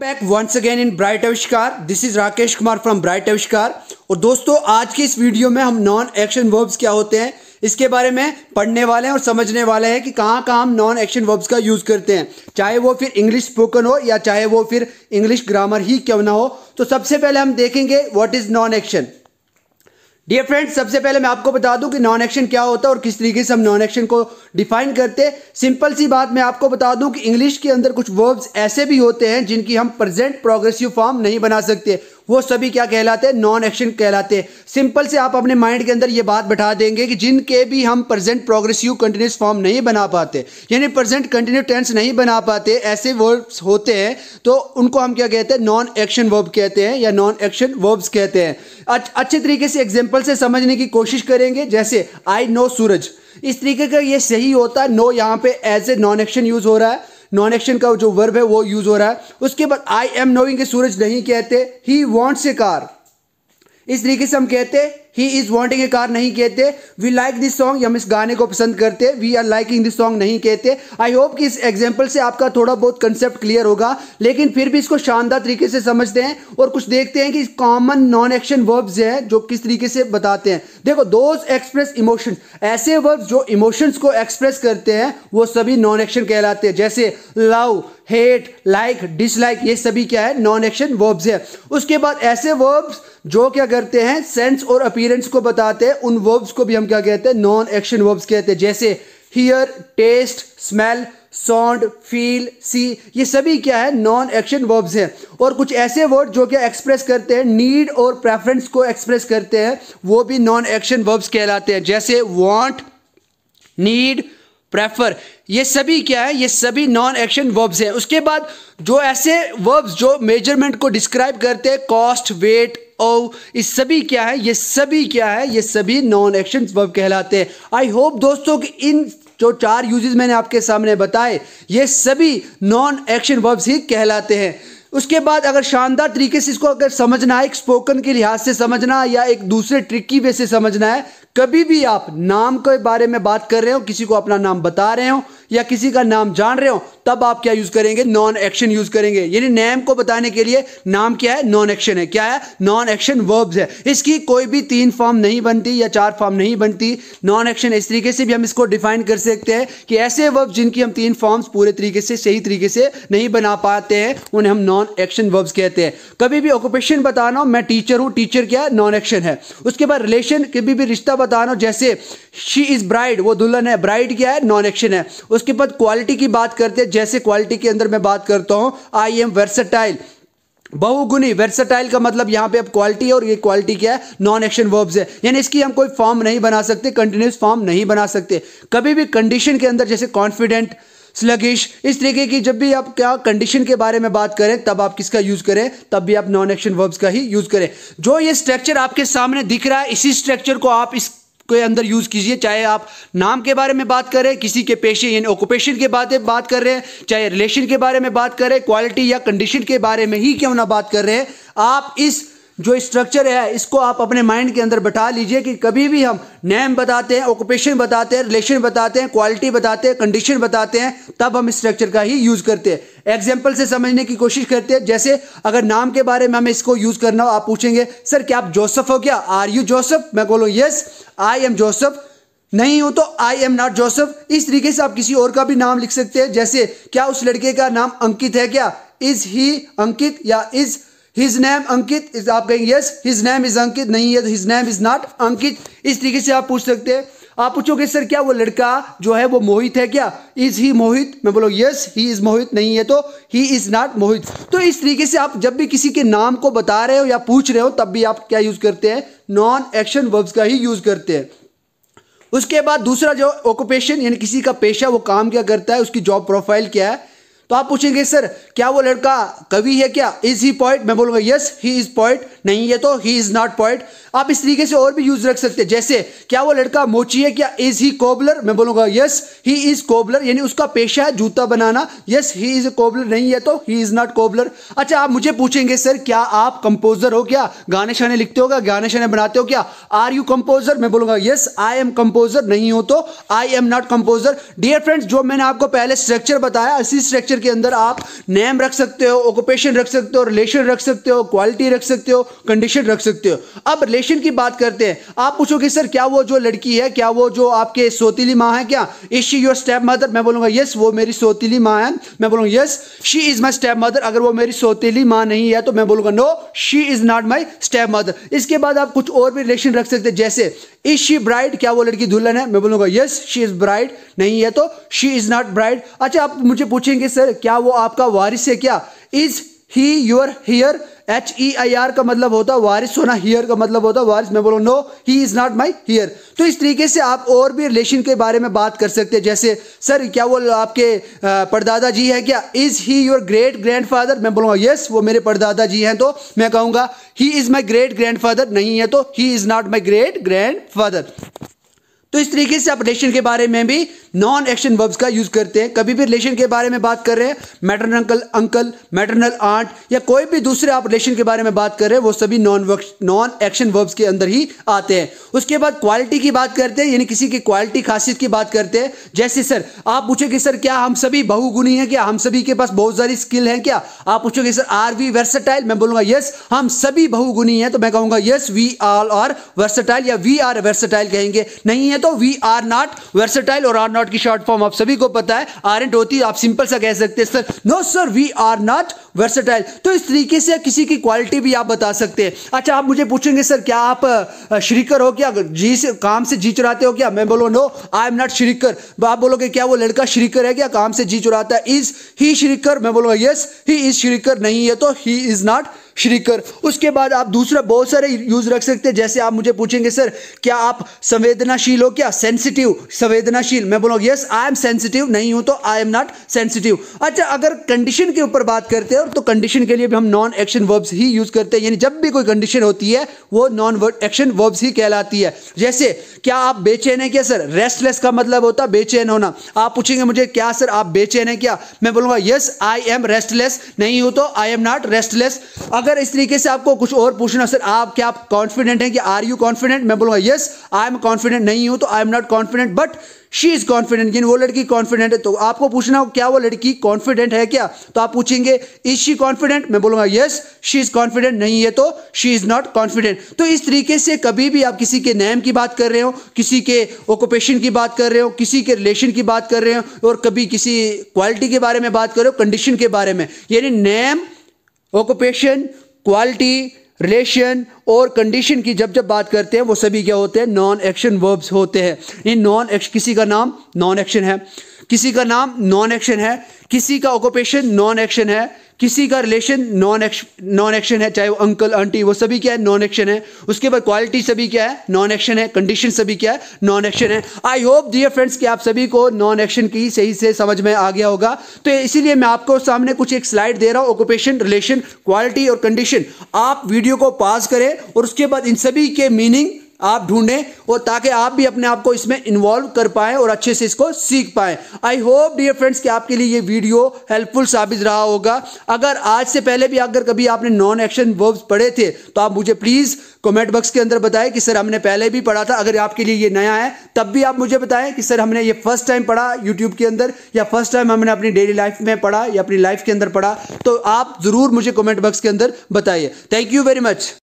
back once again in bright Aavishkar this is Rakesh Kumar from bright Aavishkar और दोस्तों आज की इस वीडियो में हम नॉन एक्शन वर्ब्स क्या होते हैं इसके बारे में पढ़ने वाले हैं और समझने वाले हैं कि कहाँ कहाँ हम नॉन एक्शन वर्ब्स का यूज़ करते हैं चाहे वो फिर इंग्लिश स्पोकन हो या चाहे वो फिर इंग्लिश ग्रामर ही क्यों ना हो तो सबसे पहले हम देखेंगे what is non action dear friends सबसे पहले मैं आपको बता दूं कि नॉन एक्शन क्या होता है और किस तरीके से हम नॉन एक्शन को डिफाइन करते हैं सिंपल सी बात मैं आपको बता दूं कि इंग्लिश के अंदर कुछ वर्ब्स ऐसे भी होते हैं जिनकी हम प्रेजेंट प्रोग्रेसिव फॉर्म नहीं बना सकते वो सभी क्या कहलाते हैं नॉन एक्शन कहलाते हैं सिंपल से आप अपने माइंड के अंदर ये बात बैठा देंगे कि जिनके भी हम प्रेजेंट प्रोग्रेसिव कंटिन्यूस फॉर्म नहीं बना पाते यानी प्रेजेंट कंटिन्यू टेंस नहीं बना पाते ऐसे वर्ब्स होते हैं तो उनको हम क्या कहते हैं नॉन एक्शन वर्ब कहते हैं या नॉन एक्शन वर्ब्स कहते हैं अच्छे तरीके से एग्जाम्पल से समझने की कोशिश करेंगे जैसे आई नो सूरज इस तरीके का ये सही होता है नो यहाँ पे as a non action use हो रहा है नॉन एक्शन का जो वर्ब है वो यूज हो रहा है उसके बाद आई एम नोइंग सूरज नहीं कहते ही वॉन्ट्स ए कार इस तरीके से हम कहते he is wanting a car नहीं कहते वी लाइक दिस सॉन्ग हम इस गाने को पसंद करते we are liking this song नहीं कहते आई होप कि इस एग्जाम्पल से आपका थोड़ा बहुत कंसेप्ट क्लियर होगा लेकिन फिर भी इसको शानदार तरीके से समझते हैं और कुछ देखते हैं कि कॉमन नॉन एक्शन वर्ब्स हैं जो किस तरीके से बताते हैं देखो दोज एक्सप्रेस इमोशन ऐसे वर्ब्स जो इमोशंस को एक्सप्रेस करते हैं वो सभी नॉन एक्शन कहलाते हैं जैसे लव हेट लाइक डिसलाइक ये सभी क्या है नॉन एक्शन वर्ब्स है उसके बाद ऐसे वर्ब्स जो क्या करते हैं सेंस और अपील अपीरेंस को बताते हैं उन वर्ब्स को भी हम क्या कहते हैं नॉन एक्शन वर्ब्स कहते हैं जैसे hear taste smell sound feel see ये सभी क्या है नॉन एक्शन वर्ब्स हैं और कुछ ऐसे वर्ड जो क्या एक्सप्रेस करते हैं नीड और प्रेफरेंस को एक्सप्रेस करते हैं वो भी नॉन एक्शन वर्ब्स कहलाते हैं जैसे वांट नीड प्रेफर ये सभी क्या है ये सभी नॉन एक्शन वर्ब्स हैं उसके बाद जो ऐसे वर्ब्स जो मेजरमेंट को डिस्क्राइब करते हैं कॉस्ट वेट और इस सभी क्या है ये सभी क्या है ये सभी नॉन एक्शन वर्ब कहलाते हैं आई होप दोस्तों कि इन जो चार यूजेस मैंने आपके सामने बताए ये सभी नॉन एक्शन वर्ब्स ही कहलाते हैं उसके बाद अगर शानदार तरीके से इसको अगर समझना है एक स्पोकन के लिहाज से समझना या एक दूसरे ट्रिक की वे से समझना है कभी भी आप नाम के बारे में बात कर रहे हो किसी को अपना नाम बता रहे हो या किसी का नाम जान रहे हो तब आप क्या यूज़ करेंगे नॉन एक्शन यूज़ करेंगे यानी नेम को बताने के लिए नाम क्या है नॉन एक्शन है क्या है नॉन एक्शन वर्ब्स है इसकी कोई भी तीन फॉर्म नहीं बनती या चार फॉर्म नहीं बनती नॉन एक्शन इस तरीके से भी हम इसको डिफाइन कर सकते हैं कि ऐसे वर्ब जिनकी हम तीन फॉर्म्स पूरे तरीके से सही तरीके से नहीं बना पाते हैं उन्हें हम नॉन एक्शन वर्ब्स कहते हैं कभी भी ऑक्यूपेशन बताना मैं टीचर हूं टीचर क्या नॉन एक्शन है उसके बाद रिलेशन कभी भी रिश्ता बताना जैसे शी इज़ ब्राइड वो दुल्हन है ब्राइड क्या है नॉन एक्शन है उसके बाद क्वालिटी की बात करते हैं जैसे क्वालिटी के अंदर मैं बात करता हूं आई एम वर्सटाइल बहुगुनी वेर्सटाइल का मतलब यहां पे अब क्वालिटी और ये क्वालिटी क्या है नॉन एक्शन वर्ब्स है यानी इसकी हम कोई फॉर्म नहीं बना सकते कंटिन्यूस फॉर्म नहीं बना सकते कभी भी कंडीशन के अंदर जैसे कॉन्फिडेंट स्लगिश इस तरीके की जब भी आप क्या कंडीशन के बारे में बात करें तब आप किसका यूज करें तब भी आप नॉन एक्शन वर्ब्स का ही यूज करें जो ये स्ट्रक्चर आपके सामने दिख रहा है इसी स्ट्रक्चर को आप इस के अंदर यूज़ कीजिए चाहे आप नाम के बारे में बात करें किसी के पेशे यानी ऑक्यूपेशन के बारे में बात कर रहे हैं चाहे रिलेशन के बारे में बात करें क्वालिटी या कंडीशन के बारे में ही क्यों ना बात कर रहे हैं आप इस जो स्ट्रक्चर है इसको आप अपने माइंड के अंदर बैठा लीजिए कि कभी भी हम नेम बताते हैं ऑक्यूपेशन बताते हैं रिलेशन बताते हैं क्वालिटी बताते हैं कंडीशन बताते हैं तब हम स्ट्रक्चर का ही यूज़ करते हैं एग्जाम्पल से समझने की कोशिश करते हैं जैसे अगर नाम के बारे में हमें इसको यूज़ करना हो आप पूछेंगे सर क्या आप जोसफ हो क्या आर यू जोसफ मैं बोलूँ यस आई एम जोसफ नहीं हो तो आई एम नॉट जोसफ इस तरीके से आप किसी और का भी नाम लिख सकते हैं जैसे क्या उस लड़के का नाम अंकित है क्या इज ही अंकित या इज हिज नेम अंकित आप कहेंगे yes his name is Ankit नहीं है तो his name is not Ankit इस तरीके से आप पूछ सकते हैं आप पूछोगे सर क्या वो लड़का जो है वो मोहित है क्या इज ही मोहित मैं बोलो यस ही इज मोहित नहीं है तो ही इज नॉट मोहित तो इस तरीके से आप जब भी किसी के नाम को बता रहे हो या पूछ रहे हो तब भी आप क्या यूज करते हैं नॉन एक्शन वर्ब्स का ही यूज करते हैं उसके बाद दूसरा जो ऑक्यूपेशन यानी किसी का पेशा वो काम क्या करता है उसकी जॉब प्रोफाइल क्या है तो आप पूछेंगे सर क्या वो लड़का कवि है क्या इज ही पॉइंट मैं बोलूंगा यस ही इज पॉइंट नहीं है तो ही इज नॉट पॉइंट आप इस तरीके से और भी यूज रख सकते हैं जैसे क्या वो लड़का मोची है क्या इज ही कोबलर मैं बोलूंगा यस ही इज कोबलर यानी उसका पेशा है जूता बनाना यस ही इज कोबलर नहीं है तो ही इज नॉट कोबलर अच्छा आप मुझे पूछेंगे सर क्या आप कंपोजर हो क्या गाने शाने लिखते हो क्या गाने शाने बनाते हो क्या आर यू कंपोजर मैं बोलूंगा यस आई एम कंपोजर नहीं हो तो I am not composer dear friends जो मैंने आपको पहले स्ट्रक्चर बताया इसी स्ट्रक्चर के अंदर आप नेम रख सकते हो ऑक्यूपेशन रख सकते हो रिलेशन रख सकते हो क्वालिटी रख सकते हो कंडीशन रख सकते हो अब रिलेशन की बात करते हैं आप पूछोगे सर क्या वो जो लड़की है क्या वो जो आपके सोतीली माँ है क्या is she your step mother मैं बोलूंगा यस वो मेरी सोतीली माँ है मैं बोलूंगा yes she is my step mother अगर वो मेरी सोतीली माँ नहीं है तो मैं बोलूंगा no she is not my step mother इसके बाद आप कुछ और भी रिलेशन रख सकते हैं जैसे इज शी ब्राइड क्या वो लड़की दुल्हन है मैं बोलूंगा यस शी इज़ ब्राइड नहीं है तो शी इज़ नॉट ब्राइड अच्छा आप मुझे पूछेंगे सर क्या वो आपका वारिस है क्या is he your heir H E I R का मतलब होता वारिस होना हियर का मतलब होता वारिस मैं बोलूँ no he is not my heir तो इस तरीके से आप और भी रिलेशन के बारे में बात कर सकते हैं जैसे सर क्या वो आपके परदादा जी है क्या is he your great grand father मैं बोलूँगा यस वो मेरे परदादा जी हैं तो मैं कहूँगा he is my great grand father नहीं है तो he is not my great grand father तो इस तरीके से आप रिलेशन के बारे में भी नॉन एक्शन वर्ब्स का यूज़ करते हैं कभी भी रिलेशन के बारे में बात कर रहे हैं maternal uncle uncle maternal aunt या कोई भी दूसरे आप रिलेशन के बारे में बात कर रहे हैं वो सभी नॉन नॉन एक्शन वर्ब्स के अंदर ही आते हैं उसके बाद क्वालिटी की बात करते हैं यानी किसी की क्वालिटी खासियत की बात करते हैं जैसे सर आप पूछे कि सर क्या हम सभी बहुगुणी है क्या हम सभी के पास बहुत सारी स्किल है क्या आप पूछोगे सर आर वी वर्सटाइल मैं बोलूंगा यस हम सभी बहुगुणी है तो मैं कहूंगा yes we are are versatile या वी आर वर्सटाइल कहेंगे नहीं है तो तो वी आर नॉट वर्सेटाइल और आर नॉट की शॉर्ट फॉर्म आप सभी को पता है आर एंड होती आप सिंपल सा कह सकते हैं sir no sir we are not versatile तो इस तरीके से किसी की क्वालिटी भी आप बता सकते हैं अच्छा आप मुझे पूछेंगे सर क्या आप श्रीकर हो क्या जी से काम से जी चुराते हो क्या मैं बोलो no I am not Shrikar तो आप बोलोगे क्या वो लड़का श्रीकर है क्या काम से जी चुराता है इज ही श्रीकर मैं बोलूंगा यस ही इज श्रीकर नहीं है तो ही इज नॉट श्रीकर उसके बाद आप दूसरा बहुत सारे यूज़ रख सकते हैं जैसे आप मुझे पूछेंगे सर क्या आप संवेदनाशील हो क्या सेंसिटिव संवेदनाशील मैं बोलूँगा यस आई एम सेंसिटिव नहीं हूँ तो आई एम नॉट सेंसिटिव अच्छा अगर कंडीशन के ऊपर बात करते हैं तो कंडीशन के लिए भी हम नॉन एक्शन वर्ब्स ही यूज़ करते हैं यानी जब भी कोई कंडीशन होती है वो नॉन एक्शन वर्ब्स ही कहलाती है जैसे क्या आप बेचैन है क्या सर रेस्टलेस का मतलब होता है बेचैन होना आप पूछेंगे मुझे क्या सर आप बेचैन है क्या मैं बोलूंगा यस आई एम रेस्टलेस नहीं हूं तो आई एम नॉट रेस्टलेस अगर अगर इस तरीके से आपको कुछ और पूछना सर आप क्या आप कॉन्फिडेंट हैं कि आर यू कॉन्फिडेंट मैं बोलूंगा यस आई एम कॉन्फिडेंट नहीं हूं तो I am not confident but she is confident लेकिन वो लड़की कॉन्फिडेंट है तो आपको पूछना हो क्या वो लड़की कॉन्फिडेंट है क्या तो आप पूछेंगे इज शी कॉन्फिडेंट मैं बोलूंगा यस शी इज़ कॉन्फिडेंट नहीं है तो शी इज़ नॉट कॉन्फिडेंट तो इस तरीके से कभी भी आप किसी के नेम की बात कर रहे हो किसी के ऑक्यूपेशन की बात कर रहे हो किसी के रिलेशन की बात कर रहे हो और कभी किसी क्वालिटी के बारे में बात कर रहे हो कंडीशन के बारे में यानी नेम ऑक्यूपेशन क्वालिटी रिलेशन और कंडीशन की जब जब बात करते हैं वो सभी क्या होते हैं नॉन एक्शन वर्ब्स होते हैं इन नॉन एक्शन किसी का नाम नॉन एक्शन है किसी का नाम नॉन एक्शन है किसी का ऑक्यूपेशन नॉन एक्शन है किसी का रिलेशन नॉन नॉन एक्शन है चाहे वो अंकल आंटी वो सभी क्या है नॉन एक्शन है उसके बाद क्वालिटी सभी क्या है नॉन एक्शन है कंडीशन सभी क्या है नॉन एक्शन है आई होप डियर फ्रेंड्स कि आप सभी को नॉन एक्शन की सही से समझ में आ गया होगा तो इसीलिए मैं आपको सामने कुछ एक स्लाइड दे रहा हूँ ऑक्यूपेशन रिलेशन क्वालिटी और कंडीशन आप वीडियो को पास करें और उसके बाद इन सभी के मीनिंग आप ढूंढें और ताकि आप भी अपने आप को इसमें इन्वॉल्व कर पाए और अच्छे से इसको सीख पाएं आई होप डियर फ्रेंड्स कि आपके लिए ये वीडियो हेल्पफुल साबित रहा होगा अगर आज से पहले भी अगर कभी आपने नॉन एक्शन वर्ब्स पढ़े थे तो आप मुझे प्लीज़ कमेंट बॉक्स के अंदर बताएं कि सर हमने पहले भी पढ़ा था अगर आपके लिए ये नया है तब भी आप मुझे बताएं कि सर हमने ये फर्स्ट टाइम पढ़ा यूट्यूब के अंदर या फर्स्ट टाइम हमने अपनी डेली लाइफ में पढ़ा या अपनी लाइफ के अंदर पढ़ा तो आप ज़रूर मुझे कॉमेंट बॉक्स के अंदर बताइए थैंक यू वेरी मच